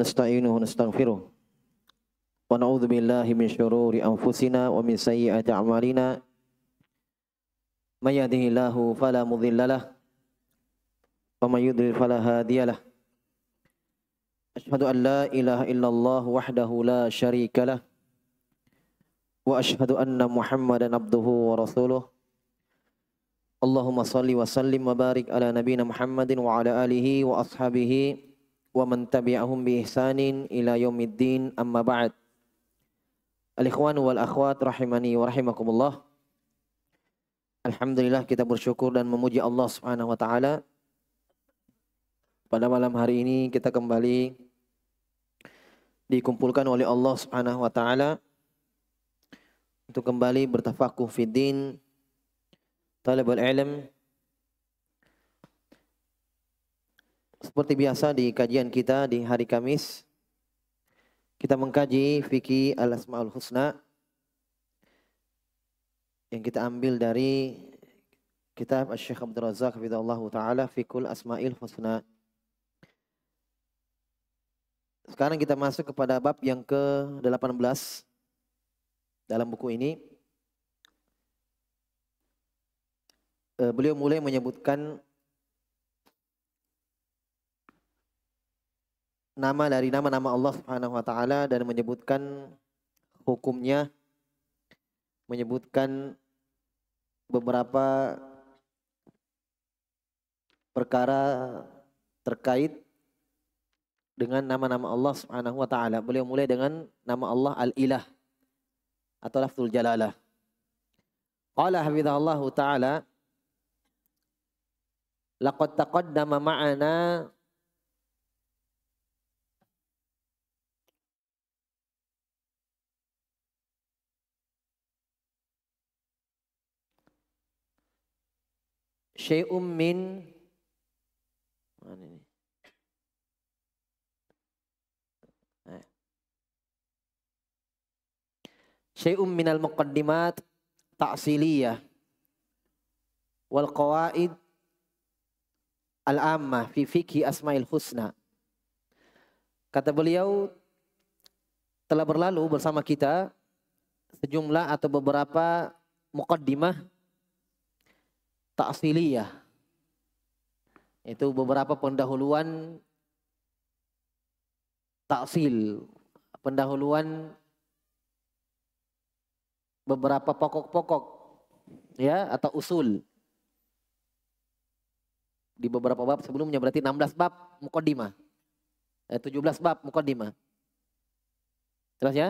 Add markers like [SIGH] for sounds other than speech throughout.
ونستعينه ونستغفره ونعوذ بالله من شرور أنفسنا ومن سيئات أعمالنا من يهده الله فلا مضل له ومن يضلل فلا هادي له أشهد أن لا إله إلا الله وحده لا شريك له وأشهد أن محمدا عبده ورسوله اللهم صل وسلم وبارك على نبينا محمد وعلى آله وأصحابه wa man tabi'ahum bi ihsanin ila yaumiddin amma ba'd. Al-ikhwan wal akhwat rahimani wa rahimakumullah. Alhamdulillah kita bersyukur dan memuji Allah Subhanahu wa taala. Pada malam hari ini kita kembali dikumpulkan oleh Allah Subhanahu wa taala untuk kembali bertafakuh fid din, talabul ilm seperti biasa di kajian kita di hari Kamis kita mengkaji fikih al-asmaul husna yang kita ambil dari kitab Syekh Abdul Razak hafizahullah taala fikul Asmaul husna sekarang kita masuk kepada bab yang ke-18 dalam buku ini eh, beliau mulai menyebutkan nama dari nama-nama Allah Subhanahu wa taala dan menyebutkan hukumnya menyebutkan beberapa perkara terkait dengan nama-nama Allah Subhanahu wa taala. Beliau mulai dengan nama Allah Al-Ilah atau lafzul jalalah. Qala hafizahullahu taala laqad taqaddama ma'ana syai'um min mana ini? Eh. Syai'um minal muqaddimat ta'siliyah wal qawaid al-ammah fi fikhi asma'il husna. Kata beliau telah berlalu bersama kita sejumlah atau beberapa muqaddimah ya, Itu beberapa pendahuluan taksil, pendahuluan beberapa pokok-pokok ya atau usul di beberapa bab sebelumnya berarti 16 bab mukaddimah. Eh, 17 bab mukaddimah. Jelas ya?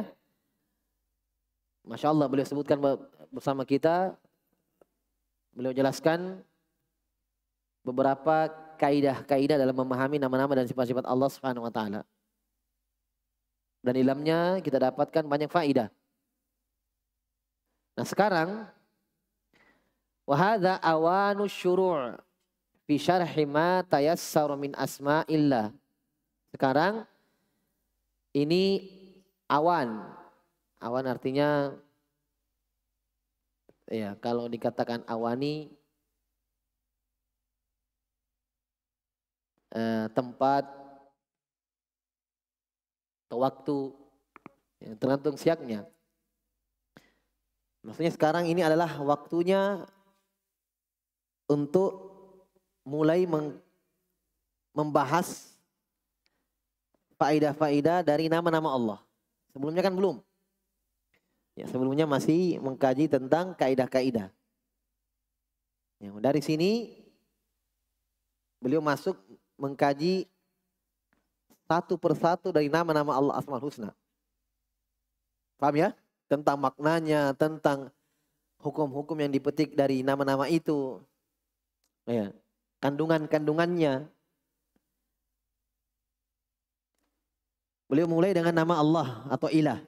Masya Allah boleh sebutkan bersama kita Beliau jelaskan beberapa kaidah-kaidah dalam memahami nama-nama dan sifat-sifat Allah Subhanahu wa taala. Dan di dalamnya kita dapatkan banyak faedah. Nah, sekarang wahada awanu syuru' fi syarhi ma tayassaru min asma'illah. Sekarang ini awan. Awan artinya ya kalau dikatakan awani eh, tempat atau waktu ya, tergantung siaknya. Maksudnya sekarang ini adalah waktunya untuk mulai membahas faidah-faidah dari nama-nama Allah. Sebelumnya kan belum. Ya, sebelumnya masih mengkaji tentang kaidah-kaidah. Ya, dari sini beliau masuk mengkaji satu persatu dari nama-nama Allah Asmaul Husna. Paham ya? Tentang maknanya, tentang hukum-hukum yang dipetik dari nama-nama itu. Oh ya, kandungan-kandungannya. Beliau mulai dengan nama Allah atau ilah.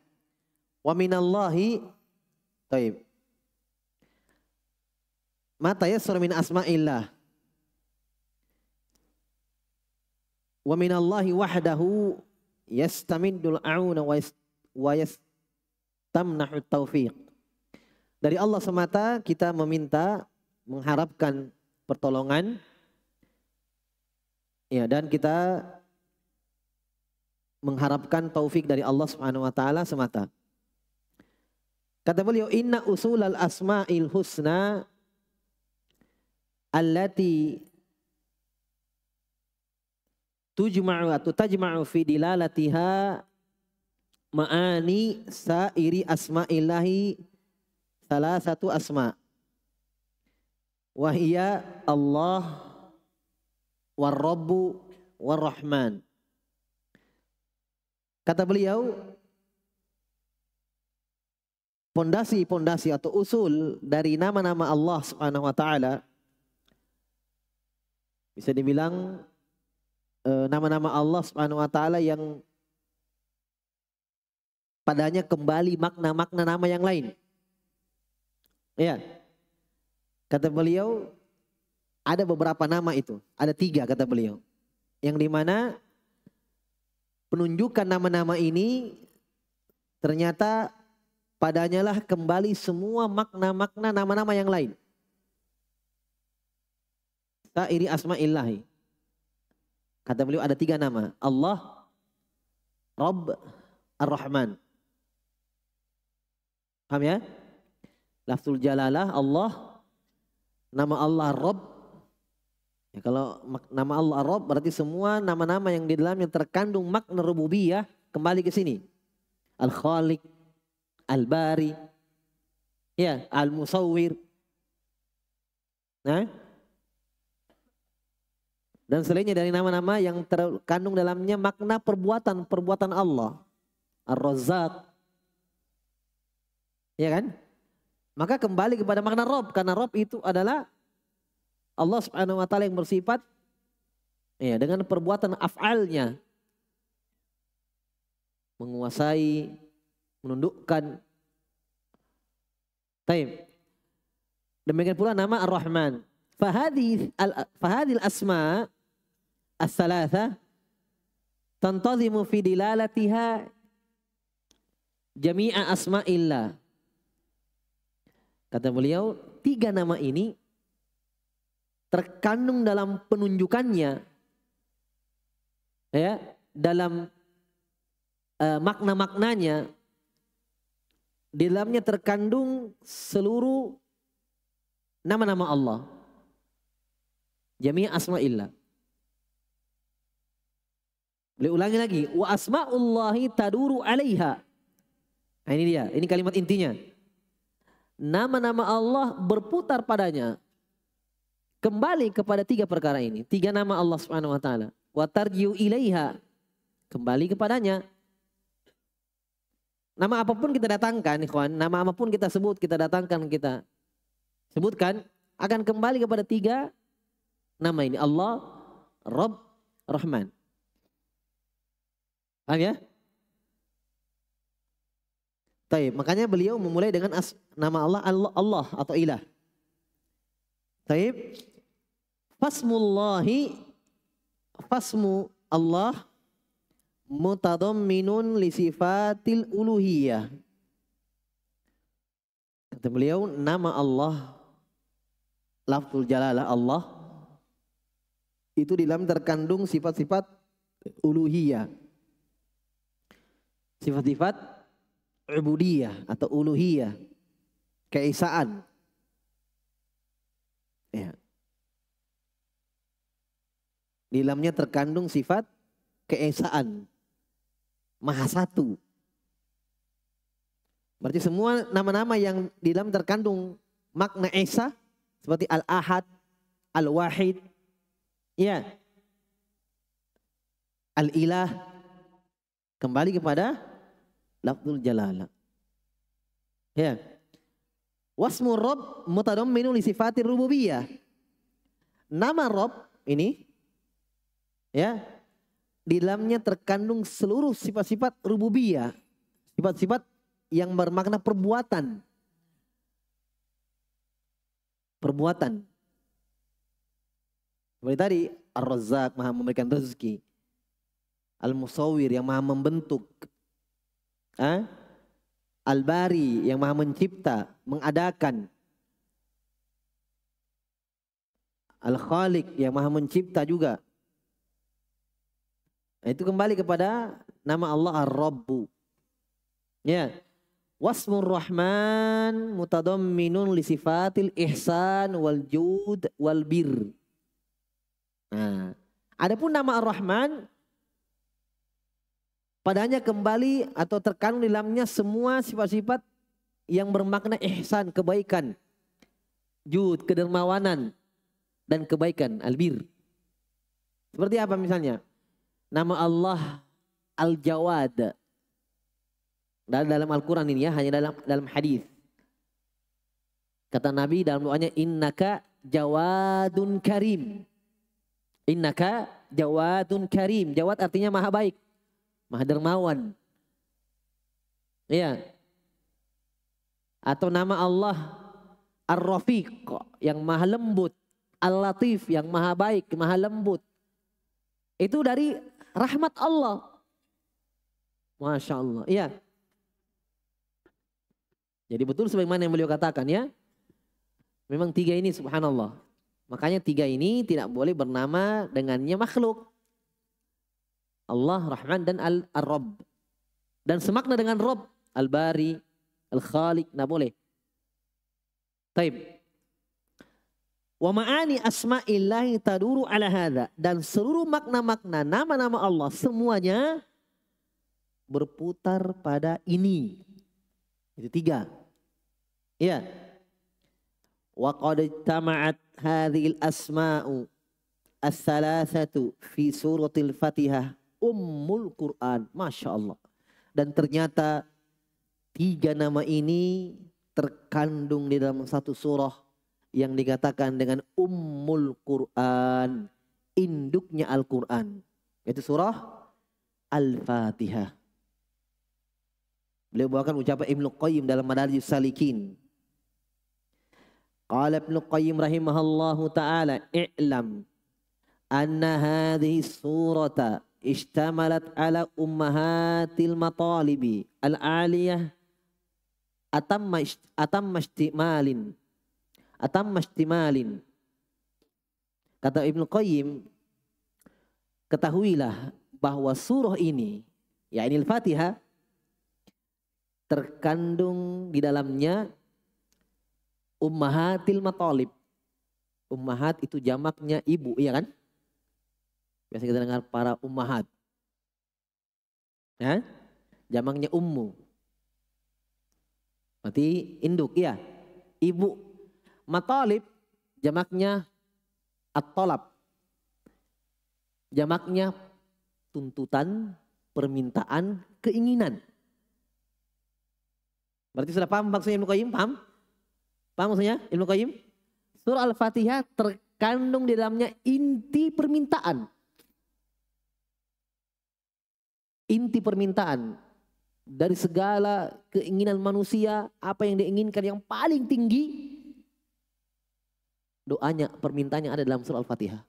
Wa minallahi taib. Mata ya yassur min asma'illah. Wa minallahi wahdahu yastamindul a'una wa yastamnahu taufiq. Dari Allah semata kita meminta mengharapkan pertolongan ya dan kita mengharapkan taufik dari Allah Subhanahu wa taala semata. Kata beliau, inna usulal asma'il husna allati tujma'u atau tajma'u fi dilalatiha ma'ani sa'iri asma'illahi salah satu asma. wahiyya Allah warrabbu warrahman. Kata beliau, pondasi-pondasi atau usul dari nama-nama Allah Subhanahu wa taala bisa dibilang eh, nama-nama Allah Subhanahu wa taala yang padanya kembali makna-makna nama yang lain. Ya. Kata beliau ada beberapa nama itu, ada tiga kata beliau. Yang dimana penunjukan nama-nama ini ternyata Padanya lah kembali semua makna-makna nama-nama yang lain. Sa'iri asma'illahi. Kata beliau ada tiga nama. Allah, Rabb, Ar-Rahman. Paham ya? Lafzul jalalah Allah, nama Allah Rabb. Ya, kalau nama Allah Rabb berarti semua nama-nama yang di dalamnya terkandung makna rububiyah kembali ke sini. Al-Khaliq, Al-Bari, ya, Al-Musawwir. Nah, dan selainnya dari nama-nama yang terkandung dalamnya makna perbuatan-perbuatan Allah. Ar-Razzaq. Ya kan? Maka kembali kepada makna Rob. Karena Rob itu adalah Allah subhanahu wa ta'ala yang bersifat ya, dengan perbuatan af'alnya. Menguasai, menundukkan. Taib. Demikian pula nama Ar-Rahman. Fahadil asma as-salatha tantazimu fi dilalatiha jami'a asma'illah. Kata beliau, tiga nama ini terkandung dalam penunjukannya ya, dalam eh, makna-maknanya di dalamnya terkandung seluruh nama-nama Allah. Jami' asma'illah. boleh ulangi lagi, wa asma'ullahi taduru 'alaiha. Nah, ini dia, ini kalimat intinya. Nama-nama Allah berputar padanya. Kembali kepada tiga perkara ini, tiga nama Allah Subhanahu wa taala. Wa tarjiu ilaiha. Kembali kepadanya Nama apapun kita datangkan, ikhwan. Nama apapun kita sebut, kita datangkan, kita sebutkan. Akan kembali kepada tiga nama ini. Allah, Rob, Rahman. Paham ya? Taib. Makanya beliau memulai dengan as, nama Allah, Allah, Allah atau ilah. Taib. Fasmullahi, fasmu Allah mutadamminun li sifatil uluhiyah. Kata beliau nama Allah lafzul jalalah Allah itu di dalam terkandung sifat-sifat uluhiyah. Sifat-sifat ubudiyah atau uluhiyah, keesaan. Ya. Di dalamnya terkandung sifat keesaan maha satu. Berarti semua nama-nama yang di dalam terkandung makna Esa seperti Al-Ahad, Al-Wahid, ya. Al-Ilah kembali kepada lafzul jalalah. Ya. Wasmu Rob mutadamminun li sifatir rububiyah. Nama Rob ini ya di dalamnya terkandung seluruh sifat-sifat rububiyah, sifat-sifat yang bermakna perbuatan. Perbuatan. Seperti tadi, Ar-Razzaq maha memberikan rezeki. Al-Musawir yang maha membentuk. Hah? Al-Bari yang maha mencipta, mengadakan. Al-Khalik yang maha mencipta juga itu kembali kepada nama Allah Ar-Rabbu. Ya. Wasmur Rahman mutadamminun li sifatil ihsan wal jud wal bir. Nah, adapun nama Ar-Rahman padanya kembali atau terkandung di dalamnya semua sifat-sifat yang bermakna ihsan, kebaikan, jud, kedermawanan dan kebaikan, albir. Seperti apa misalnya? Nama Allah Al-Jawad. Dalam Al-Quran ini ya, hanya dalam dalam hadis. Kata Nabi dalam doanya, Innaka jawadun karim. Innaka jawadun karim. Jawad artinya maha baik. Maha dermawan. Iya. Atau nama Allah Ar-Rafiq yang maha lembut. Al-Latif yang maha baik, maha lembut. Itu dari Rahmat Allah. Masya Allah. Iya. Jadi betul sebagaimana yang beliau katakan ya. Memang tiga ini subhanallah. Makanya tiga ini tidak boleh bernama dengannya makhluk. Allah, Rahman dan Al-Rabb. Dan semakna dengan Rob, Al-Bari, Al-Khalik, tidak nah, boleh. Taib. Wa ma'ani asma'illahi taduru ala hadha. Dan seluruh makna-makna nama-nama Allah semuanya berputar pada ini. Itu tiga. Ya. Wa qad tama'at hadhil asma'u as-salasatu fi suratil fatihah ummul Quran. Masya Allah. Dan ternyata tiga nama ini terkandung di dalam satu surah yang dikatakan dengan ummul Quran, induknya Al-Quran. Yaitu surah Al-Fatihah. Beliau bawakan ucapan Ibnu Qayyim dalam Madarij Salikin. Qala Ibnu Qayyim rahimahallahu taala, "I'lam anna hadhihi surata ishtamalat ala ummahatil matalibi al-aliyah atamma atamma ishtimalin atam mastimalin. Kata Ibnu Qayyim, ketahuilah bahwa surah ini, ya ini Al-Fatihah, terkandung di dalamnya ummahatil matalib. Ummahat itu jamaknya ibu, iya kan? Biasa kita dengar para ummahat. Ya? Jamaknya ummu. Berarti induk, iya. Ibu Matalib jamaknya at-talab. Jamaknya tuntutan, permintaan, keinginan. Berarti sudah paham maksudnya ilmu kaim Paham? Paham maksudnya ilmu kaim? Surah Al-Fatihah terkandung di dalamnya inti permintaan. Inti permintaan dari segala keinginan manusia, apa yang diinginkan yang paling tinggi doanya, permintaannya ada dalam surah Al-Fatihah.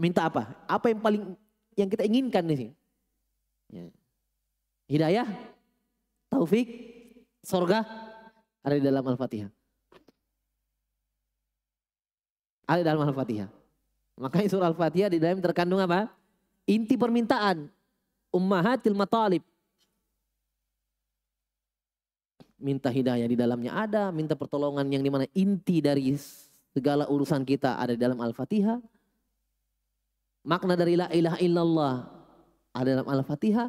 Minta apa? Apa yang paling yang kita inginkan di ya. Hidayah, taufik, sorga ada di dalam Al-Fatihah. Ada di dalam Al-Fatihah. Makanya surah Al-Fatihah di dalam terkandung apa? Inti permintaan. Ummahatil matalib minta hidayah di dalamnya ada, minta pertolongan yang dimana inti dari segala urusan kita ada di dalam Al-Fatihah. Makna dari la ilaha illallah ada dalam Al-Fatihah.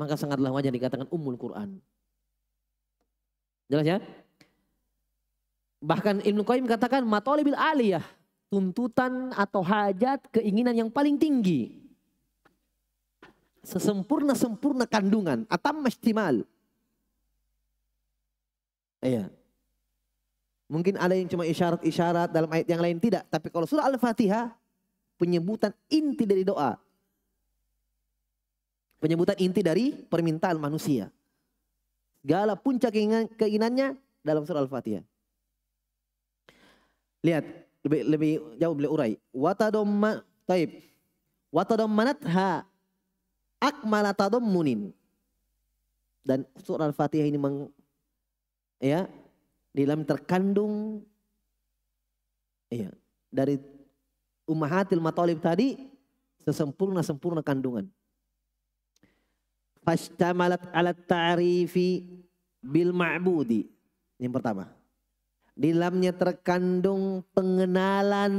Maka sangatlah wajar dikatakan umul Quran. Jelas ya? Bahkan Ibnu Qayyim katakan matolibil aliyah. Tuntutan atau hajat keinginan yang paling tinggi. Sesempurna-sempurna kandungan. Atam maksimal. Iya. Mungkin ada yang cuma isyarat-isyarat dalam ayat yang lain tidak, tapi kalau surah Al-Fatihah penyebutan inti dari doa. Penyebutan inti dari permintaan manusia. Segala puncak keinginannya dalam surah Al-Fatihah. Lihat, lebih lebih jauh beliau urai. Watadomma taib. ha, akmala tadammunin. Dan surah Al-Fatihah ini ya di dalam terkandung ya dari ummahatil matalib tadi sesempurna sempurna kandungan fashtamalat alat ta'rifi bil ma'budi yang pertama di dalamnya terkandung pengenalan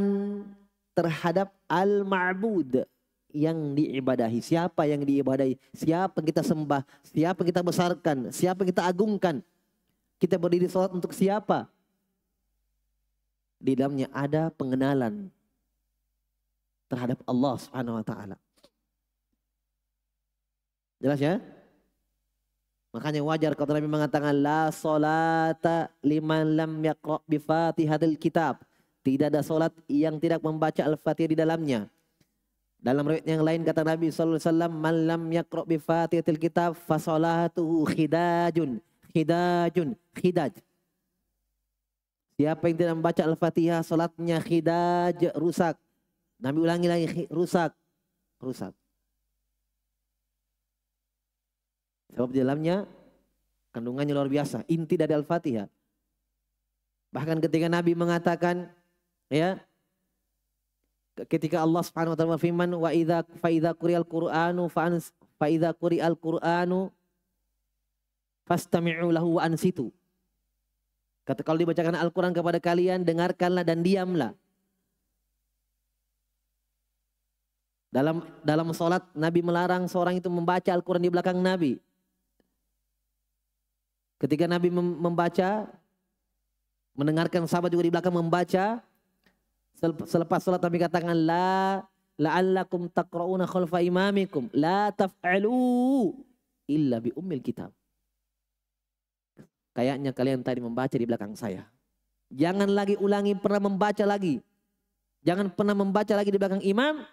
terhadap al-ma'bud yang diibadahi. Siapa yang diibadahi? Siapa yang kita sembah? Siapa yang kita besarkan? Siapa yang kita agungkan? Kita berdiri sholat untuk siapa? Di dalamnya ada pengenalan terhadap Allah Subhanahu wa taala. Jelas ya? Makanya wajar kalau Nabi mengatakan la salata liman lam yaqra bi Fatihatil Kitab. Tidak ada salat yang tidak membaca Al-Fatihah di dalamnya. Dalam riwayat yang lain kata Nabi sallallahu alaihi wasallam man lam yaqra bi Fatihatil Kitab fa salatuhu khidajun khidajun, khidaj. Siapa yang tidak membaca Al-Fatihah, salatnya khidaj, rusak. Nabi ulangi lagi, rusak, rusak. Sebab di dalamnya kandungannya luar biasa, inti dari Al-Fatihah. Bahkan ketika Nabi mengatakan, ya, ketika Allah Subhanahu wa taala firman wa idza fa idza qur'anu fa idza al qur'anu Fastami'u lahu wa ansitu. Kata kalau dibacakan Al-Quran kepada kalian, dengarkanlah dan diamlah. Dalam dalam sholat Nabi melarang seorang itu membaca Al-Quran di belakang Nabi. Ketika Nabi membaca, mendengarkan sahabat juga di belakang membaca. Selepas sholat Nabi katakan, La la'allakum taqra'una khalfa imamikum. La taf'alu illa bi ummil kitab. Kayaknya kalian tadi membaca di belakang saya. Jangan lagi ulangi pernah membaca lagi. Jangan pernah membaca lagi di belakang imam.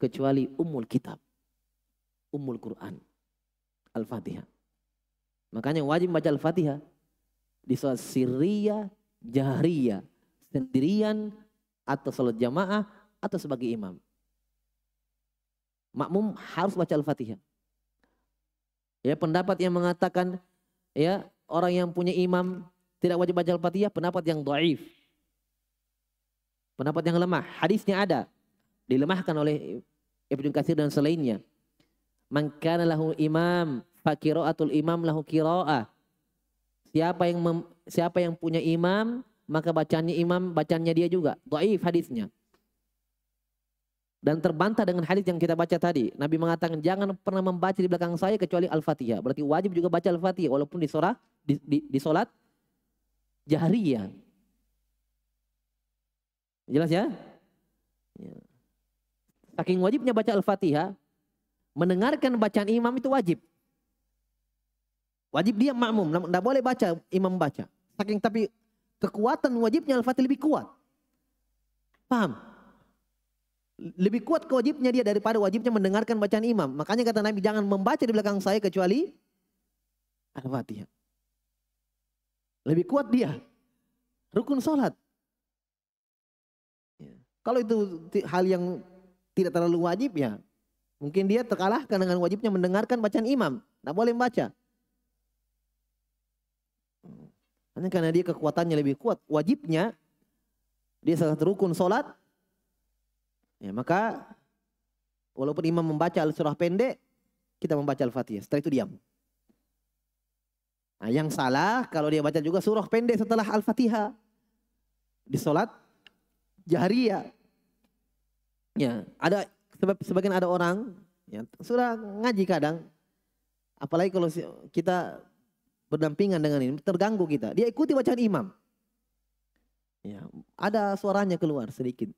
Kecuali umul kitab. Umul Quran. Al-Fatihah. Makanya wajib baca Al-Fatihah. Di sholat siriyah, jahriyah. Sendirian atau sholat jamaah atau sebagai imam. Makmum harus baca Al-Fatihah. Ya pendapat yang mengatakan ya orang yang punya imam tidak wajib baca Al-Fatihah pendapat yang dhaif. Pendapat yang lemah. Hadisnya ada. Dilemahkan oleh Ibnu Katsir dan selainnya. Man kana lahu imam fakiraatul imam lahu qiraah. Siapa yang mem, siapa yang punya imam maka bacanya imam bacanya dia juga. Dhaif hadisnya. Dan terbantah dengan hadis yang kita baca tadi. Nabi mengatakan jangan pernah membaca di belakang saya kecuali Al-Fatihah. Berarti wajib juga baca Al-Fatihah walaupun di surah di, di, di salat jahriyah. Jelas ya? ya. Saking wajibnya baca Al-Fatihah, mendengarkan bacaan imam itu wajib. Wajib dia makmum, tidak boleh baca imam baca. Saking tapi kekuatan wajibnya Al-Fatihah lebih kuat. Paham? Lebih kuat kewajibnya dia daripada wajibnya mendengarkan bacaan imam. Makanya kata Nabi jangan membaca di belakang saya kecuali Al-Fatihah. Lebih kuat dia. Rukun sholat. Ya. Kalau itu hal yang tidak terlalu wajib ya mungkin dia terkalahkan dengan wajibnya mendengarkan bacaan imam. Tidak boleh membaca. Hanya karena dia kekuatannya lebih kuat. Wajibnya dia salah satu rukun sholat Ya, maka walaupun imam membaca surah pendek, kita membaca al-fatihah. Setelah itu diam. Nah, yang salah kalau dia baca juga surah pendek setelah al-fatihah. Di sholat jahriyah. Ya, ada sebab sebagian ada orang ya, sudah ngaji kadang apalagi kalau kita berdampingan dengan ini terganggu kita dia ikuti bacaan imam ya ada suaranya keluar sedikit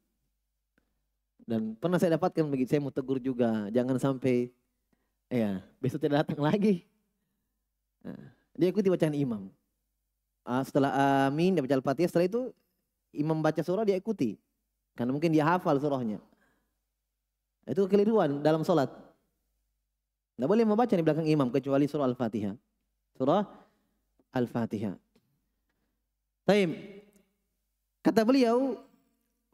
dan pernah saya dapatkan begitu, saya mau tegur juga. Jangan sampai ya besok tidak datang lagi. Nah, dia ikuti bacaan imam. Uh, setelah ah, amin, dia baca Al-Fatihah. Setelah itu imam baca surah dia ikuti. Karena mungkin dia hafal surahnya. Itu keliruan dalam sholat. Tidak boleh membaca di belakang imam kecuali surah Al-Fatihah. Surah Al-Fatihah. Taim. Kata beliau,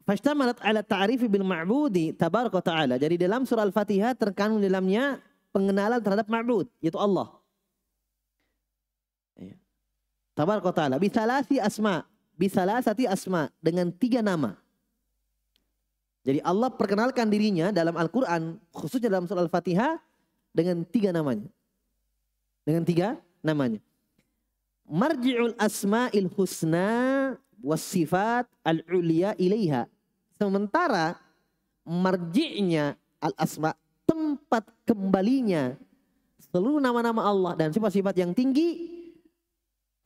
Fashtamalat ala ta'rifi bil ma'budi tabaraka ta'ala. Jadi dalam surah Al-Fatihah terkandung dalamnya pengenalan terhadap ma'bud yaitu Allah. Iya. Tabaraka ta'ala. Bisalasi asma. Bisalasati asma. Dengan tiga nama. Jadi Allah perkenalkan dirinya dalam Al-Quran. Khususnya dalam surah Al-Fatihah. Dengan tiga namanya. Dengan tiga namanya. Marji'ul asma'il husna wasifat al-ulia ilaiha. Sementara marji'nya al-asma tempat kembalinya seluruh nama-nama Allah dan sifat-sifat yang tinggi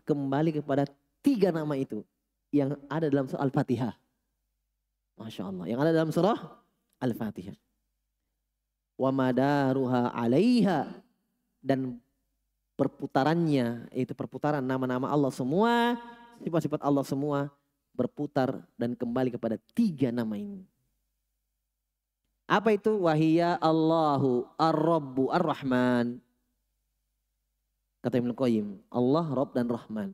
kembali kepada tiga nama itu yang ada dalam surah Al-Fatihah. Masya Allah. Yang ada dalam surah Al-Fatihah. Wa madaruha alaiha. Dan perputarannya, itu perputaran nama-nama Allah semua Sifat-sifat Allah semua berputar dan kembali kepada tiga nama ini. Apa itu? Wahiyya Allahu Ar-Rabbu Ar-Rahman. Kata Ibn Qayyim. Allah, Rabb dan Rahman.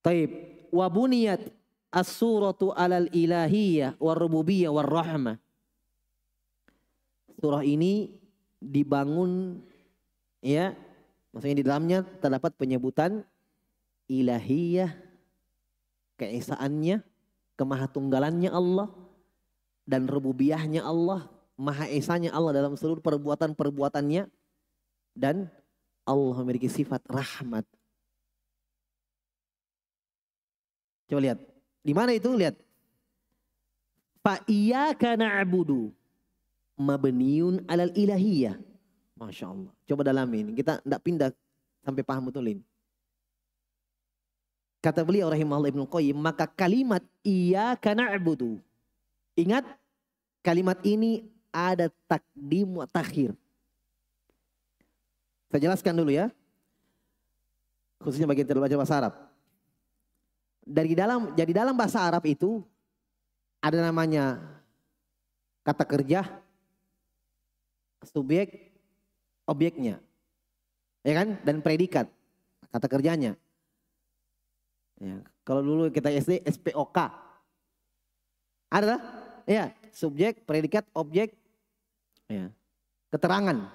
Taib. Wabuniyat as-suratu alal ilahiyah war-rahmah. Surah ini dibangun ya maksudnya di dalamnya terdapat penyebutan ilahiyah, keesaannya, kemahatunggalannya Allah, dan rububiyahnya Allah, maha esanya Allah dalam seluruh perbuatan-perbuatannya, dan Allah memiliki sifat rahmat. Coba lihat, di mana itu lihat? Fa'iyaka na'budu mabniun alal ilahiyah. Masya Allah. Coba dalamin, kita tidak pindah sampai paham betul ini. Kata beliau rahimahullah ibn Qayyim, maka kalimat iya na'budu. Ingat kalimat ini ada takdim wa takhir. Saya jelaskan dulu ya. Khususnya bagi yang bahasa Arab. Dari dalam jadi dalam bahasa Arab itu ada namanya kata kerja subjek objeknya. Ya kan? Dan predikat kata kerjanya. Ya, kalau dulu kita SD SPOK. Ada ya, subjek, predikat, objek, ya. Keterangan.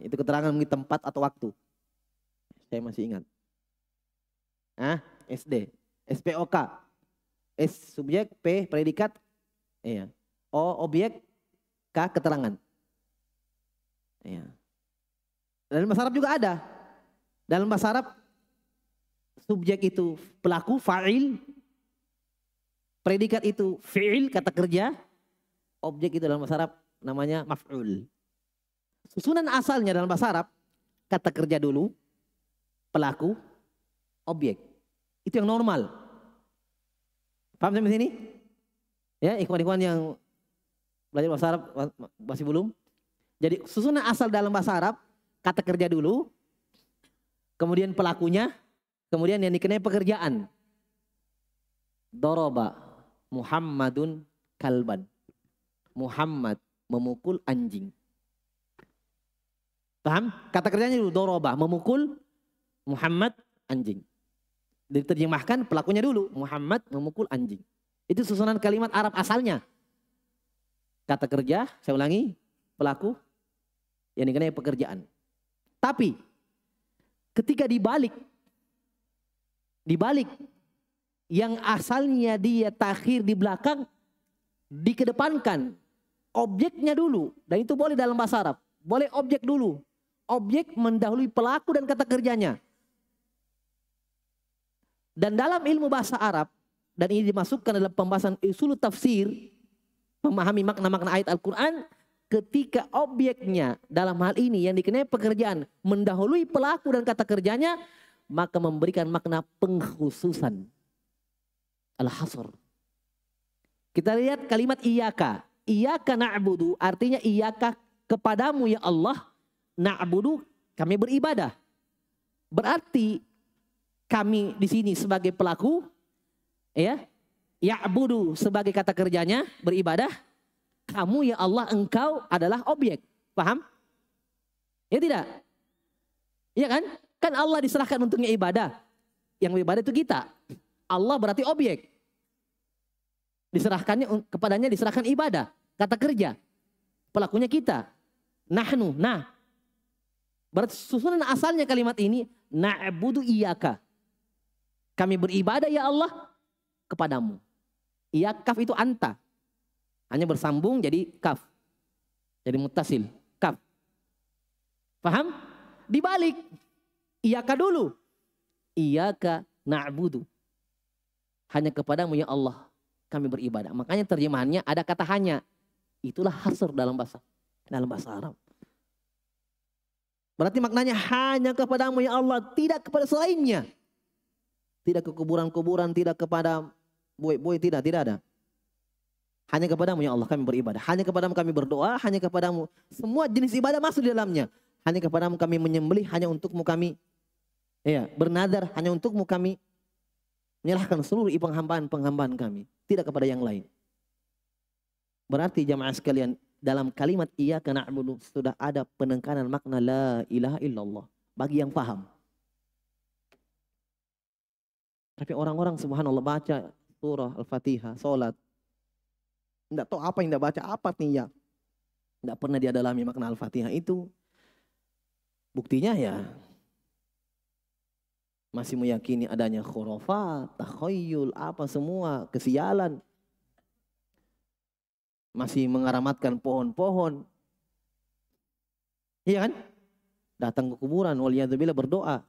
Itu keterangan mengenai tempat atau waktu. Saya masih ingat. Ah, SD, SPOK. S subjek, P predikat, ya O objek, K keterangan. ya dalam bahasa Arab juga ada. Dalam bahasa Arab subjek itu pelaku fa'il, predikat itu fi'il kata kerja, objek itu dalam bahasa Arab namanya maf'ul. Susunan asalnya dalam bahasa Arab kata kerja dulu, pelaku, objek. Itu yang normal. Paham sampai sini? Ya, ikhwan-ikhwan yang belajar bahasa Arab masih belum. Jadi susunan asal dalam bahasa Arab kata kerja dulu, kemudian pelakunya, Kemudian yang dikenai pekerjaan. Doroba Muhammadun kalban. Muhammad memukul anjing. Paham? Kata kerjanya dulu doroba memukul Muhammad anjing. Diterjemahkan pelakunya dulu Muhammad memukul anjing. Itu susunan kalimat Arab asalnya. Kata kerja, saya ulangi, pelaku yang dikenai pekerjaan. Tapi ketika dibalik dibalik yang asalnya dia takhir di belakang dikedepankan objeknya dulu dan itu boleh dalam bahasa Arab boleh objek dulu objek mendahului pelaku dan kata kerjanya dan dalam ilmu bahasa Arab dan ini dimasukkan dalam pembahasan usul tafsir memahami makna-makna ayat Al-Qur'an ketika objeknya dalam hal ini yang dikenai pekerjaan mendahului pelaku dan kata kerjanya maka memberikan makna pengkhususan. Al-hasr. Kita lihat kalimat iyaka. Iyaka na'budu artinya iyaka kepadamu ya Allah. Na'budu kami beribadah. Berarti kami di sini sebagai pelaku ya ya'budu sebagai kata kerjanya beribadah kamu ya Allah engkau adalah objek paham ya tidak iya kan Kan Allah diserahkan untuknya ibadah. Yang ibadah itu kita. Allah berarti objek. Diserahkannya kepadanya diserahkan ibadah. Kata kerja. Pelakunya kita. Nahnu. Nah. Berarti susunan asalnya kalimat ini. Na'budu iyaka. Kami beribadah ya Allah kepadamu. Iya kaf itu anta. Hanya bersambung jadi kaf. Jadi mutasil. Kaf. Paham? Dibalik. Iyaka dulu. Iyaka na'budu. Hanya kepadamu ya Allah kami beribadah. Makanya terjemahannya ada kata hanya. Itulah hasr dalam bahasa dalam bahasa Arab. Berarti maknanya hanya kepadamu ya Allah, tidak kepada selainnya. Tidak ke kuburan-kuburan, tidak kepada boy-boy, tidak, tidak ada. Hanya kepadamu ya Allah kami beribadah. Hanya kepadamu kami berdoa, hanya kepadamu. Semua jenis ibadah masuk di dalamnya. Hanya kepadamu kami menyembelih, hanya untukmu kami Ya bernadar hanya untukmu kami menyerahkan seluruh penghambaan-penghambaan kami, tidak kepada yang lain. Berarti jamaah sekalian, dalam kalimat iya karena sudah ada penekanan makna la ilaha illallah bagi yang paham. Tapi orang-orang subhanallah baca surah Al-Fatihah, salat. Tidak tahu apa yang tidak baca, apa nih ya. Tidak pernah dia dalami makna Al-Fatihah itu. Buktinya ya masih meyakini adanya khurafat, takhayul, apa semua, kesialan. Masih mengaramatkan pohon-pohon. Iya kan? Datang ke kuburan, waliyadzubillah berdoa.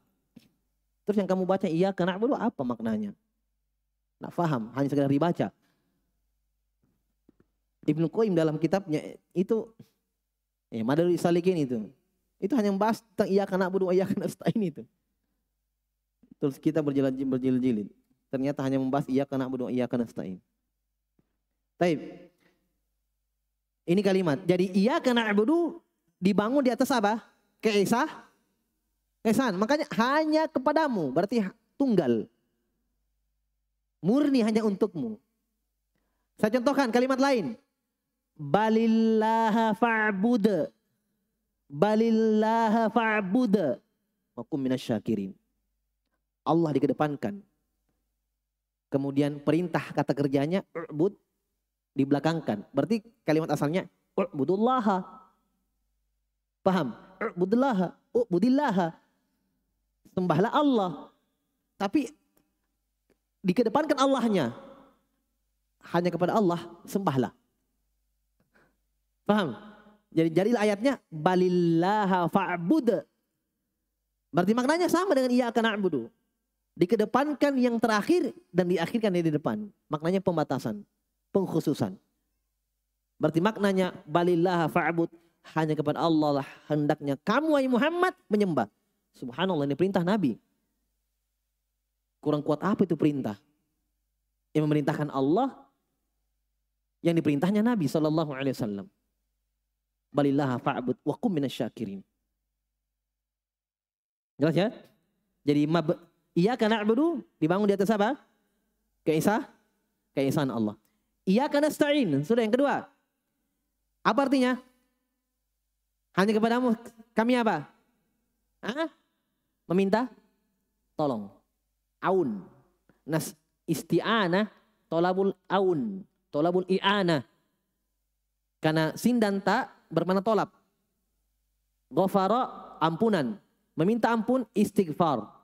Terus yang kamu baca, iya kena dulu apa maknanya? Nggak faham hanya sekedar dibaca. Ibnu Qayyim dalam kitabnya itu ya eh, Madari Salikin itu. Itu hanya membahas tentang iya kena budu iya kena stain [LAUGHS] itu. Terus kita berjilid-jilid. Ternyata hanya membahas iya karena abu iya karena setain. Taib. Ini kalimat. Jadi iya karena abu dibangun di atas apa? Keesah. Keesahan. Makanya hanya kepadamu. Berarti tunggal. Murni hanya untukmu. Saya contohkan kalimat lain. Balillaha fa'bud. Balillaha fa'bud. Wakum minasyakirin. Allah dikedepankan. Kemudian perintah kata kerjanya u'bud dibelakangkan. Berarti kalimat asalnya u'budullaha. Paham? U'budullaha, u'budillaha. Sembahlah Allah. Tapi dikedepankan Allahnya. Hanya kepada Allah sembahlah. Paham? Jadi jadilah ayatnya balillaha fa'bud. Berarti maknanya sama dengan iya akan a'budu. Dikedepankan yang terakhir dan diakhirkan yang di depan. Maknanya pembatasan, pengkhususan. Berarti maknanya balillah fa'bud hanya kepada Allah lah hendaknya kamu wahai Muhammad menyembah. Subhanallah ini perintah Nabi. Kurang kuat apa itu perintah? Yang memerintahkan Allah yang diperintahnya Nabi saw Alaihi Wasallam. Balillah fa'bud wa kum minasyakirin. Jelas ya? Jadi Iya karena abdu dibangun di atas apa? Keisah, keisahan Allah. Iya karena stain. Sudah yang kedua. Apa artinya? Hanya kepadamu kami apa? Hah? Meminta tolong. Aun. Nas isti'anah tolabul aun. Tolabul i'ana. Karena sin dan tak bermana tolap. Ghafara ampunan. Meminta ampun istighfar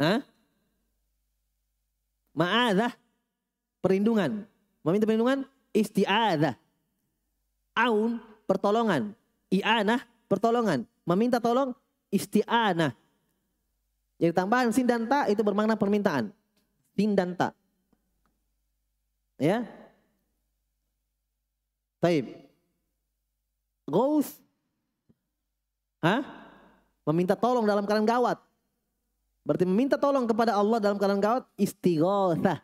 Hah? Ma'adah. Perlindungan. Meminta perlindungan. Isti'adah. Aun. Pertolongan. I'anah. Pertolongan. Meminta tolong. Isti'anah. Jadi tambahan sin dan ta itu bermakna permintaan. Sin dan ta. Ya. Taib. Ghost. Hah? Meminta tolong dalam keadaan gawat. Berarti meminta tolong kepada Allah dalam keadaan gawat istighatsah.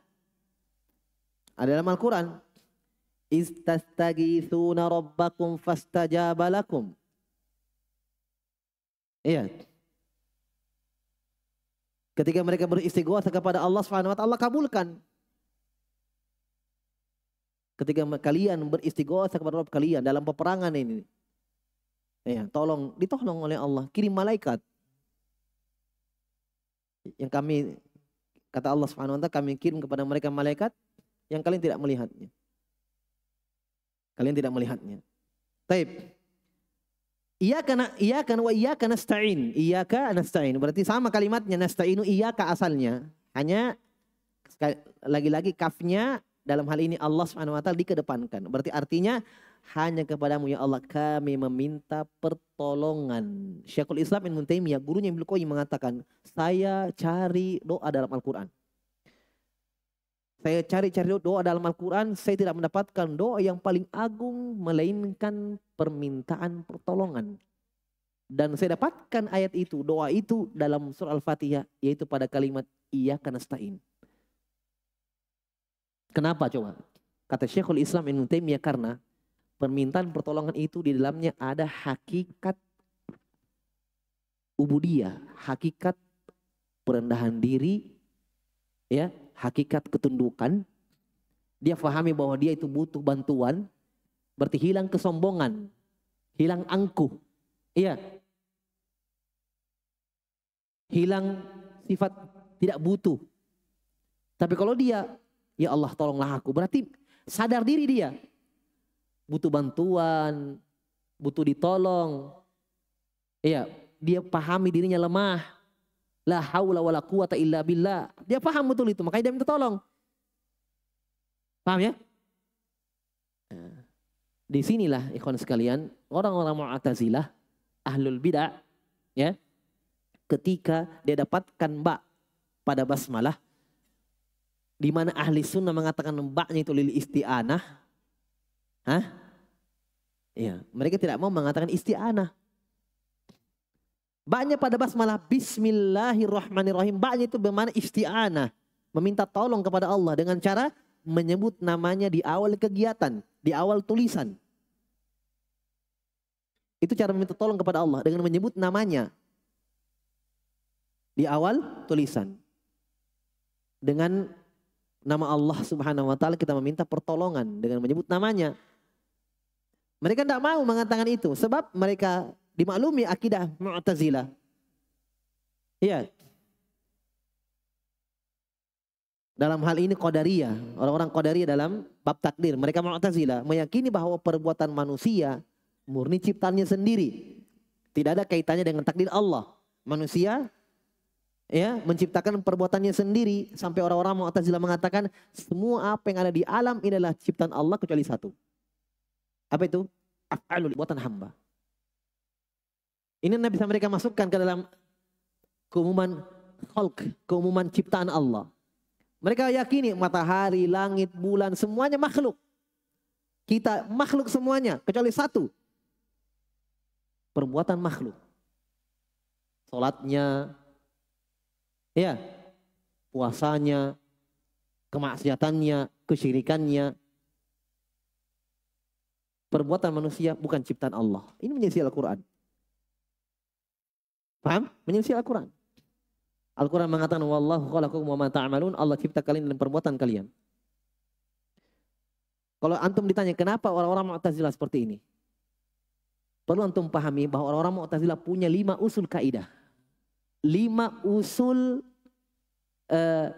Ada dalam Al-Qur'an. istastagithuna rabbakum fastajaba lakum. Iya. Ketika mereka beristighatsah kepada Allah Subhanahu Allah kabulkan. Ketika kalian beristighatsah kepada Rabb kalian dalam peperangan ini. Iya, tolong ditolong oleh Allah, kirim malaikat yang kami kata Allah Subhanahu wa taala kami kirim kepada mereka malaikat yang kalian tidak melihatnya. Kalian tidak melihatnya. Taib. Iyaka karena wa iyyaka nasta'in. Iyyaka nasta'in. Berarti sama kalimatnya nastainu iyyaka asalnya. Hanya lagi-lagi kafnya dalam hal ini Allah Subhanahu wa taala dikedepankan. Berarti artinya hanya kepadamu ya Allah kami meminta pertolongan. Syekhul Islam Ibnu Taimiyah gurunya Ibnu Qayyim mengatakan, saya cari doa dalam Al-Qur'an. Saya cari-cari doa dalam Al-Quran, saya tidak mendapatkan doa yang paling agung, melainkan permintaan pertolongan. Dan saya dapatkan ayat itu, doa itu dalam surah Al-Fatihah, yaitu pada kalimat, Iya kanasta'in. Kenapa coba? Kata Syekhul Islam Ibn Taimiyah karena permintaan pertolongan itu di dalamnya ada hakikat ubudiyah, hakikat perendahan diri, ya, hakikat ketundukan. Dia fahami bahwa dia itu butuh bantuan, berarti hilang kesombongan, hilang angkuh. Iya. Hilang sifat tidak butuh. Tapi kalau dia Ya Allah tolonglah aku. Berarti sadar diri dia. Butuh bantuan, butuh ditolong. Iya, dia pahami dirinya lemah. La haula la quwata illa billah. Dia paham betul itu, makanya dia minta tolong. Paham ya? Nah, di sinilah ikhwan sekalian, orang-orang mu'atazilah, ahlul bidah, ya. Ketika dia dapatkan bak pada basmalah, di mana ahli sunnah mengatakan baknya itu lil isti'anah. Hah? Iya, mereka tidak mau mengatakan isti'anah. banyak pada malah bismillahirrahmanirrahim. banyak itu bermakna isti'anah. Meminta tolong kepada Allah dengan cara menyebut namanya di awal kegiatan, di awal tulisan. Itu cara meminta tolong kepada Allah dengan menyebut namanya di awal tulisan. Dengan nama Allah Subhanahu wa taala kita meminta pertolongan dengan menyebut namanya. Mereka tidak mau mengatakan itu sebab mereka dimaklumi akidah Mu'tazilah. Iya. Dalam hal ini Qadariyah, orang-orang Qadariyah dalam bab takdir, mereka Mu'tazilah meyakini bahwa perbuatan manusia murni ciptaannya sendiri. Tidak ada kaitannya dengan takdir Allah. Manusia ya menciptakan perbuatannya sendiri sampai orang-orang mau Mu'tazilah mengatakan semua apa yang ada di alam ini adalah ciptaan Allah kecuali satu. Apa itu? Af'alul buatan hamba. Ini bisa mereka masukkan ke dalam keumuman khalq, keumuman ciptaan Allah. Mereka yakini matahari, langit, bulan, semuanya makhluk. Kita makhluk semuanya, kecuali satu. Perbuatan makhluk. Sholatnya, Ya, puasanya, kemaksiatannya, kesyirikannya. Perbuatan manusia bukan ciptaan Allah. Ini menyisi Al-Quran. Paham? menyisi Al-Quran. Al-Quran mengatakan, Wallahu khalaqukum wa ma ta'amalun, Allah cipta kalian dan perbuatan kalian. Kalau antum ditanya, kenapa orang-orang Mu'tazilah seperti ini? Perlu antum pahami bahwa orang-orang Mu'tazilah punya lima usul kaidah lima usul uh,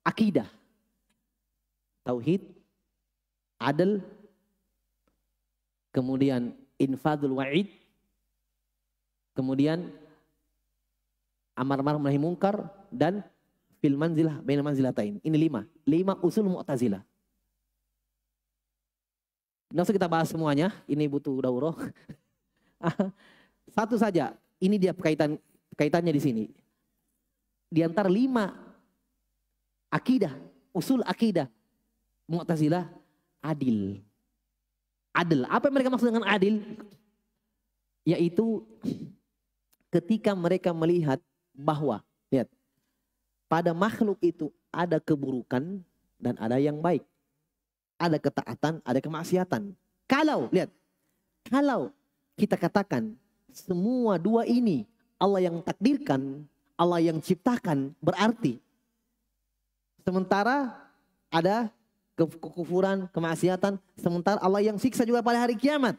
akidah. Tauhid, adil, kemudian infadul wa'id, kemudian amar ma'ruf nahi mungkar dan fil manzilah bain manzilatain. Ini lima, lima usul Mu'tazilah. Langsung kita bahas semuanya, ini butuh daurah. [LAUGHS] Satu saja, ini dia kaitan kaitannya di sini. Di antara lima akidah, usul akidah, Mu'tazilah adil. Adil. Apa yang mereka maksud dengan adil? Yaitu ketika mereka melihat bahwa lihat pada makhluk itu ada keburukan dan ada yang baik. Ada ketaatan, ada kemaksiatan. Kalau lihat kalau kita katakan semua dua ini Allah yang takdirkan, Allah yang ciptakan berarti. Sementara ada kekufuran, kemaksiatan, sementara Allah yang siksa juga pada hari kiamat.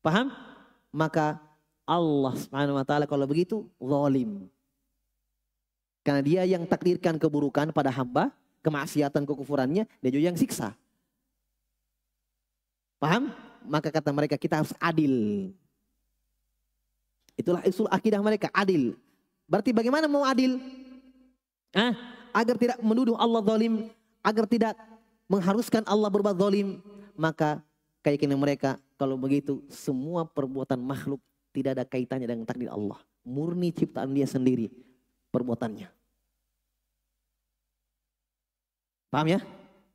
Paham? Maka Allah Subhanahu wa taala kalau begitu zalim. Karena dia yang takdirkan keburukan pada hamba, kemaksiatan, kekufurannya, dia juga yang siksa. Paham? Maka kata mereka kita harus adil. Itulah usul akidah mereka, adil. Berarti bagaimana mau adil? Ah, agar tidak menuduh Allah zalim, agar tidak mengharuskan Allah berbuat zalim, maka keyakinan mereka kalau begitu semua perbuatan makhluk tidak ada kaitannya dengan takdir Allah. Murni ciptaan dia sendiri perbuatannya. Paham ya?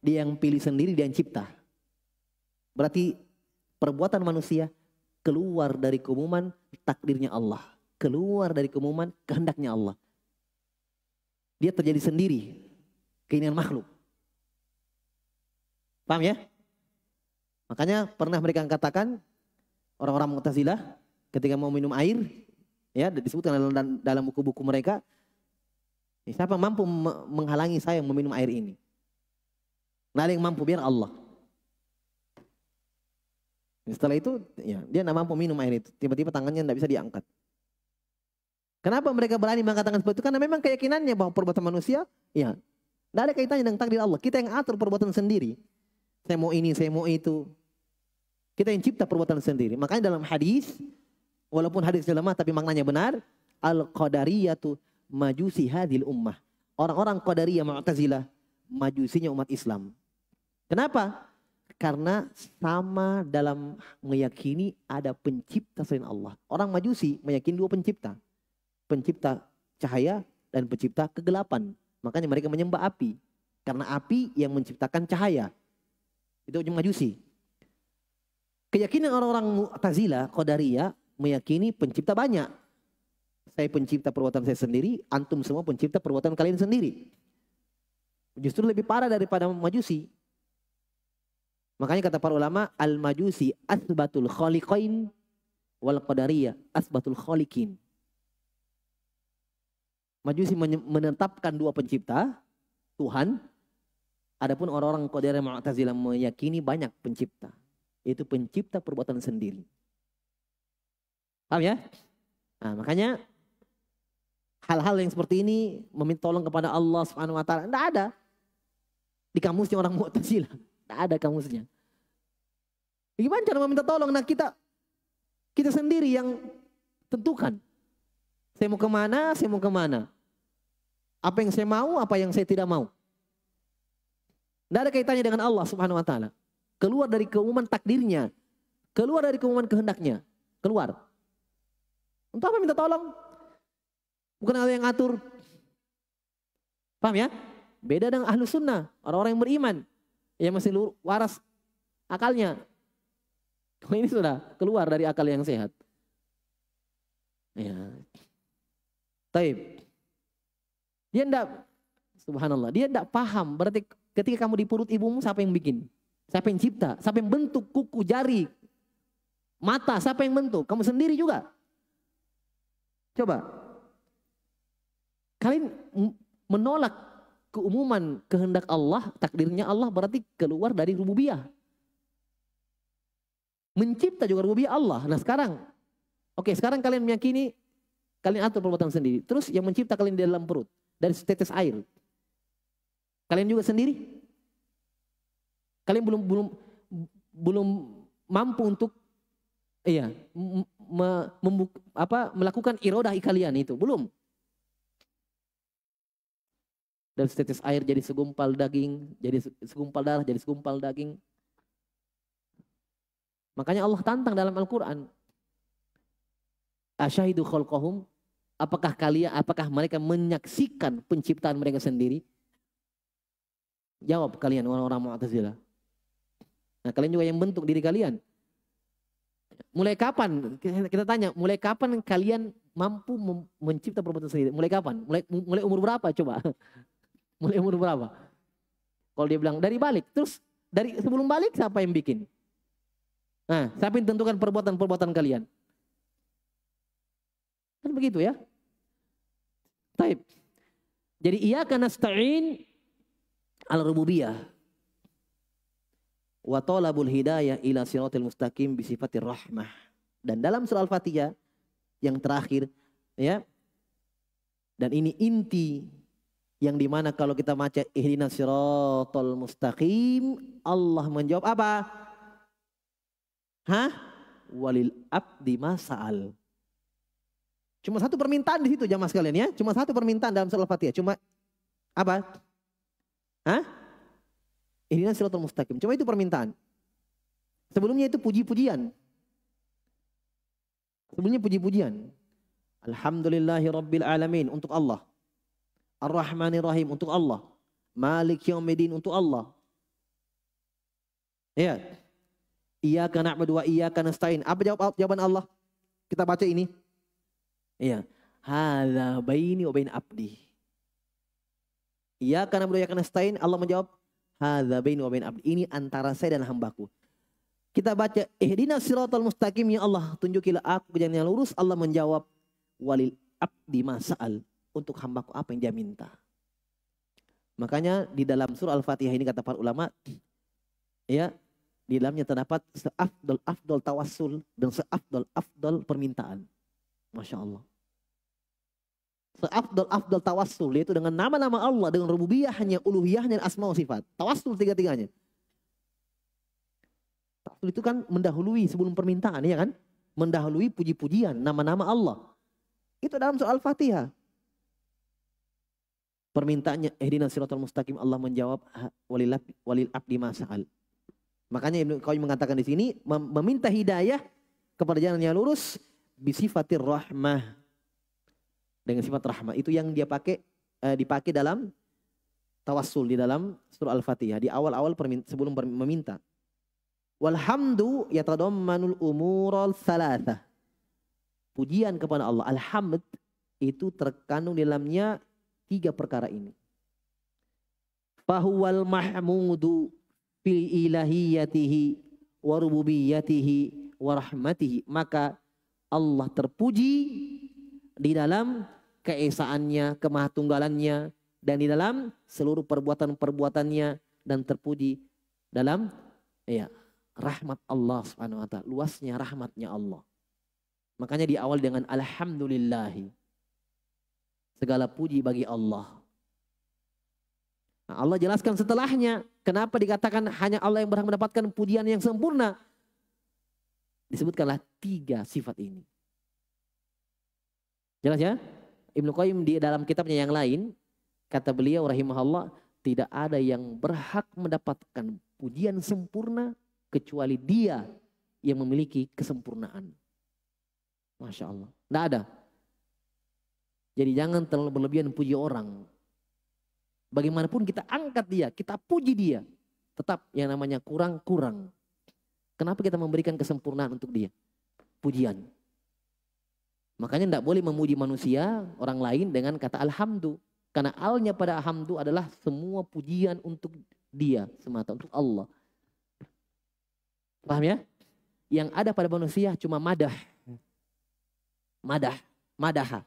Dia yang pilih sendiri, dia yang cipta. Berarti perbuatan manusia keluar dari keumuman takdirnya Allah. Keluar dari keumuman kehendaknya Allah. Dia terjadi sendiri keinginan makhluk. Paham ya? Makanya pernah mereka katakan orang-orang Mu'tazilah ketika mau minum air ya disebutkan dalam dalam buku-buku mereka siapa mampu menghalangi saya meminum air ini? Nah, yang mampu biar Allah. Setelah itu ya, dia nama peminum minum air itu. Tiba-tiba tangannya tidak bisa diangkat. Kenapa mereka berani mengangkat tangan seperti itu? Karena memang keyakinannya bahwa perbuatan manusia ya tidak ada kaitannya dengan takdir Allah. Kita yang atur perbuatan sendiri. Saya mau ini, saya mau itu. Kita yang cipta perbuatan sendiri. Makanya dalam hadis, walaupun hadis lemah tapi maknanya benar, al-qadariyatu majusi hadil ummah. Orang-orang qadariyah Mu'tazilah, majusinya umat Islam. Kenapa? Karena sama dalam meyakini ada pencipta selain Allah. Orang majusi meyakini dua pencipta. Pencipta cahaya dan pencipta kegelapan. Makanya mereka menyembah api. Karena api yang menciptakan cahaya. Itu majusi. Keyakinan orang-orang Mu'tazila, Qadariyah meyakini pencipta banyak. Saya pencipta perbuatan saya sendiri, antum semua pencipta perbuatan kalian sendiri. Justru lebih parah daripada majusi. Makanya kata para ulama, al-majusi asbatul khaliqain wal qadariyah asbatul khaliqin. Majusi menetapkan dua pencipta, Tuhan. Adapun orang-orang Qadariyah Mu'tazilah meyakini banyak pencipta, yaitu pencipta perbuatan sendiri. Paham ya? Nah, makanya hal-hal yang seperti ini meminta tolong kepada Allah Subhanahu wa taala. Enggak ada di kamusnya orang Mu'tazilah. Tak ada kamusnya. Gimana cara meminta tolong? Nah kita kita sendiri yang tentukan. Saya mau kemana, saya mau kemana. Apa yang saya mau, apa yang saya tidak mau. Tidak ada kaitannya dengan Allah subhanahu wa ta'ala. Keluar dari keumuman takdirnya. Keluar dari keumuman kehendaknya. Keluar. Untuk apa minta tolong? Bukan Allah yang atur. Paham ya? Beda dengan ahlu sunnah. Orang-orang yang beriman. Ya masih lur, waras akalnya. Kalau ini sudah keluar dari akal yang sehat. Ya. Taib. Dia enggak subhanallah, dia enggak paham. Berarti ketika kamu di perut ibumu siapa yang bikin? Siapa yang cipta? Siapa yang bentuk kuku, jari, mata? Siapa yang bentuk? Kamu sendiri juga. Coba. Kalian menolak keumuman kehendak Allah, takdirnya Allah berarti keluar dari rububiyah. Mencipta juga rububiyah Allah. Nah sekarang, oke okay, sekarang kalian meyakini, kalian atur perbuatan sendiri. Terus yang mencipta kalian di dalam perut, dari setetes air. Kalian juga sendiri? Kalian belum belum belum mampu untuk iya me, membuka, apa melakukan irodah kalian itu belum dan setetes air jadi segumpal daging, jadi segumpal darah, jadi segumpal daging. Makanya Allah tantang dalam Al-Qur'an. Asyahidu khulkohum. apakah kalian apakah mereka menyaksikan penciptaan mereka sendiri? Jawab kalian orang-orang Mu'tazilah. Nah, kalian juga yang bentuk diri kalian. Mulai kapan kita tanya, mulai kapan kalian mampu mencipta perbuatan sendiri? Mulai kapan? Mulai mulai umur berapa coba? Mulai umur berapa? Kalau dia bilang dari balik, terus dari sebelum balik siapa yang bikin? Nah, siapa yang tentukan perbuatan-perbuatan kalian? Kan begitu ya. Taib. Jadi ia karena stain al rububiyah wa talabul hidayah ila siratil mustaqim bi sifatir rahmah. Dan dalam surah Al-Fatihah yang terakhir ya. Dan ini inti yang dimana kalau kita baca ihdinas siratal mustaqim Allah menjawab apa? Hah? Walil abdi masal. Cuma satu permintaan di situ jamaah sekalian ya. Cuma satu permintaan dalam surah fatihah Cuma apa? Hah? Ihdinas tol mustaqim. Cuma itu permintaan. Sebelumnya itu puji-pujian. Sebelumnya puji-pujian. Alhamdulillahi Rabbil Alamin untuk Allah. Ar-Rahmanir Rahim untuk Allah. Malik Yaumiddin untuk Allah. Ya. Iyyaka na'budu wa iyyaka nasta'in. Apa jawab jawaban Allah? Kita baca ini. Iya. Hadza baini wa bain abdi. Iyyaka na'budu wa iyyaka nasta'in. Allah menjawab, hadza baini wa bain abdi. Ini antara saya dan hambaku. Kita baca, ihdina siratal mustaqim ya Allah, tunjukilah aku ke jalan yang lurus. Allah menjawab, walil abdi masal untuk hambaku apa yang dia minta. Makanya di dalam surah Al-Fatihah ini kata para ulama, ya di dalamnya terdapat seafdol afdol tawassul dan seafdol afdol permintaan. Masya Allah. Seafdol afdol tawassul yaitu dengan nama-nama Allah, dengan rububiyahnya, uluhiyahnya, dan asma sifat. Tawassul tiga-tiganya. Tawassul itu kan mendahului sebelum permintaan ya kan? Mendahului puji-pujian, nama-nama Allah. Itu dalam surah Al-Fatihah permintaannya ihdinas siratal mustaqim Allah menjawab walil walil abdi masal. Makanya Ibnu Qayyim mengatakan di sini meminta hidayah kepada jalan yang lurus bisifatir rahmah dengan sifat rahmah itu yang dia pakai eh, dipakai dalam tawassul di dalam surah Al-Fatihah di awal-awal sebelum meminta. Walhamdu yatadammanul umural salatha. Pujian kepada Allah. Alhamd itu terkandung di dalamnya tiga perkara ini. Fahuwal mahmudu fi ilahiyatihi wa rububiyatihi wa rahmatihi. Maka Allah terpuji di dalam keesaannya, kemahatunggalannya, dan di dalam seluruh perbuatan-perbuatannya dan terpuji dalam ya rahmat Allah Subhanahu wa taala, luasnya rahmatnya Allah. Makanya di awal dengan alhamdulillahi Segala puji bagi Allah. Nah, Allah jelaskan setelahnya kenapa dikatakan hanya Allah yang berhak mendapatkan pujian yang sempurna. Disebutkanlah tiga sifat ini. Jelas ya? Ibnu Qayyim di dalam kitabnya yang lain kata beliau rahimahullah tidak ada yang berhak mendapatkan pujian sempurna kecuali dia yang memiliki kesempurnaan. Masya Allah. Tidak ada. Jadi jangan terlalu berlebihan puji orang. Bagaimanapun kita angkat dia, kita puji dia. Tetap yang namanya kurang-kurang. Kenapa kita memberikan kesempurnaan untuk dia? Pujian. Makanya tidak boleh memuji manusia, orang lain dengan kata alhamdu. Karena alnya pada alhamdu adalah semua pujian untuk dia semata, untuk Allah. Paham ya? Yang ada pada manusia cuma madah. Madah, madaha.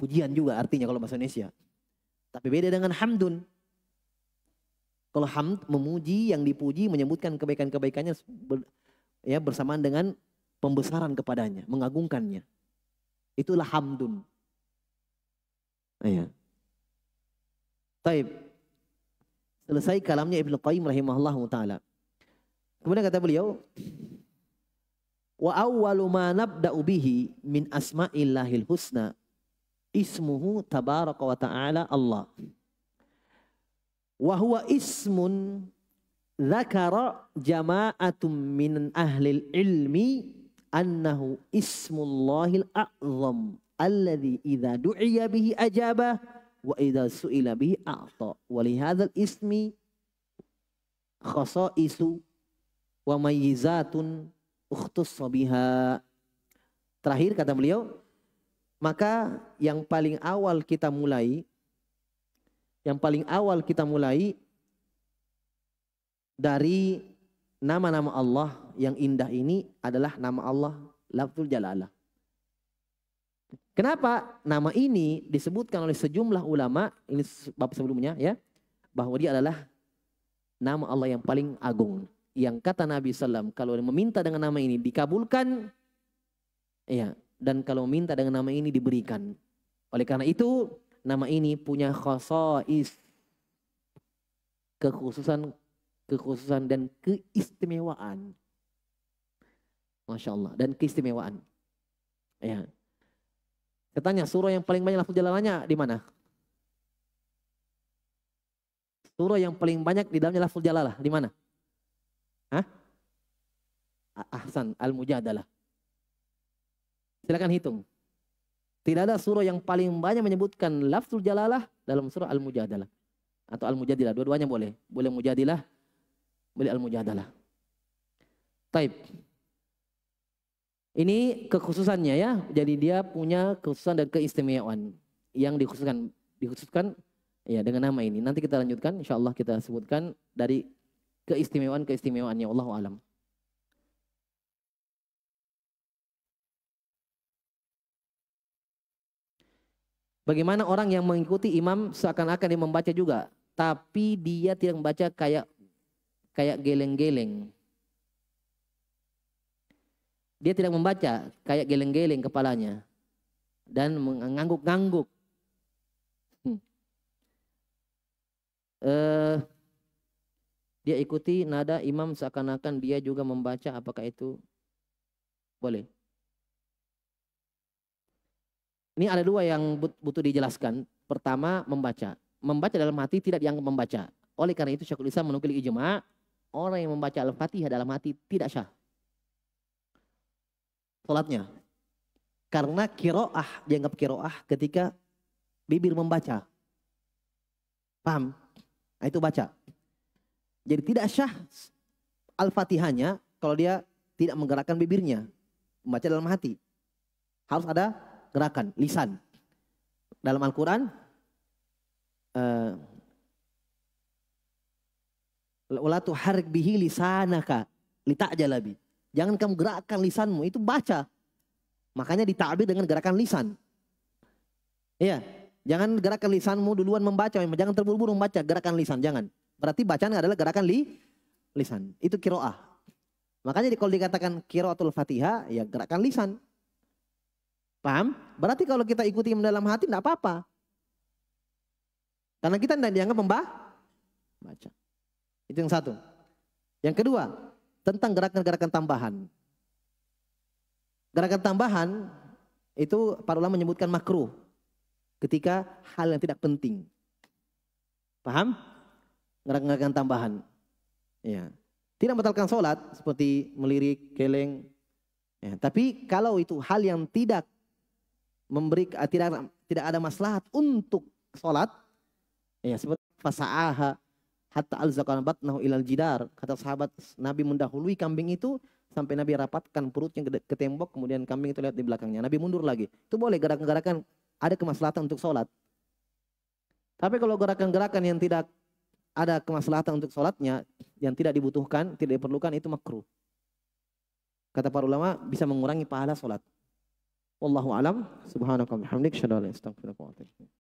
Pujian juga artinya kalau bahasa Indonesia. Tapi beda dengan hamdun. Kalau hamd memuji yang dipuji menyebutkan kebaikan-kebaikannya ya bersamaan dengan pembesaran kepadanya, mengagungkannya. Itulah hamdun. Ayah. Taib. Selesai kalamnya Ibnu Qayyim rahimahullah taala. Kemudian kata beliau, wa awwalu ma nabda'u bihi min asma'illahil husna Ismuhu tabaraka wa ta'ala Allah. Wa huwa ismun zakara jama'atum min ahlil ilmi annahu ismullahil a'zam alladhi idza du'iya bihi ajabah wa idza su'ila bihi a'ta wa li hadzal ismi khasa'isu wa mayyizatun ukhtussa biha terakhir kata beliau maka yang paling awal kita mulai, yang paling awal kita mulai dari nama-nama Allah yang indah ini adalah nama Allah Lafzul Jalalah. Kenapa nama ini disebutkan oleh sejumlah ulama ini bab sebelumnya ya bahwa dia adalah nama Allah yang paling agung yang kata Nabi Sallam kalau meminta dengan nama ini dikabulkan ya dan kalau minta dengan nama ini diberikan. Oleh karena itu nama ini punya khasais kekhususan kekhususan dan keistimewaan. Masya Allah dan keistimewaan. Ya. Saya surah yang paling banyak lafal jalalannya di mana? Surah yang paling banyak di dalamnya lafal jalalah di mana? Hah? Ahsan Al-Mujadalah. Silakan hitung. Tidak ada surah yang paling banyak menyebutkan lafzul jalalah dalam surah Al-Mujadalah atau Al-Mujadilah, dua-duanya boleh. Boleh Mujadilah, boleh Al-Mujadalah. Taib. Ini kekhususannya ya. Jadi dia punya kekhususan dan keistimewaan yang dikhususkan dikhususkan ya dengan nama ini. Nanti kita lanjutkan insyaallah kita sebutkan dari keistimewaan-keistimewaannya Allah alam. Bagaimana orang yang mengikuti imam seakan-akan dia membaca juga, tapi dia tidak membaca kayak kayak geleng-geleng. Dia tidak membaca kayak geleng-geleng kepalanya dan mengangguk-ngangguk. Hmm. Uh, dia ikuti nada imam seakan-akan dia juga membaca apakah itu boleh? Ini ada dua yang butuh dijelaskan. Pertama, membaca. Membaca dalam hati tidak dianggap membaca. Oleh karena itu Syekhul Islam menukil ijma, orang yang membaca Al-Fatihah dalam hati tidak sah. Salatnya. Karena kiroah dianggap kiroah ketika bibir membaca. Paham? Nah, itu baca. Jadi tidak sah Al-Fatihahnya kalau dia tidak menggerakkan bibirnya. Membaca dalam hati. Harus ada gerakan lisan. Dalam Al-Quran, uh, wala bihi lisanaka litajalabi. Jangan kamu gerakkan lisanmu, itu baca. Makanya ditabir dengan gerakan lisan. Iya, jangan gerakan lisanmu duluan membaca, jangan terburu-buru membaca, gerakan lisan jangan. Berarti bacaan adalah gerakan li lisan. Itu kiroah. Makanya kalau dikatakan kiroatul Fatihah, ya gerakan lisan. Paham? Berarti kalau kita ikuti dalam hati tidak apa-apa. Karena kita tidak dianggap membah, baca Itu yang satu. Yang kedua, tentang gerakan-gerakan tambahan. Gerakan tambahan itu para ulama menyebutkan makruh ketika hal yang tidak penting. Paham? Gerakan-gerakan tambahan. Ya. Tidak membatalkan sholat seperti melirik, keleng. Ya. Tapi kalau itu hal yang tidak memberi eh, tidak tidak ada maslahat untuk sholat ya seperti fasaaha hatta al batnahu ilal jidar kata sahabat Nabi mendahului kambing itu sampai Nabi rapatkan perutnya ke tembok kemudian kambing itu lihat di belakangnya Nabi mundur lagi itu boleh gerakan-gerakan ada kemaslahatan untuk sholat tapi kalau gerakan-gerakan yang tidak ada kemaslahatan untuk sholatnya yang tidak dibutuhkan tidak diperlukan itu makruh kata para ulama bisa mengurangi pahala sholat والله أعلم سبحانك وبحمدك أشهد أن لا إله إلا أنت أستغفرك وأتوب إليك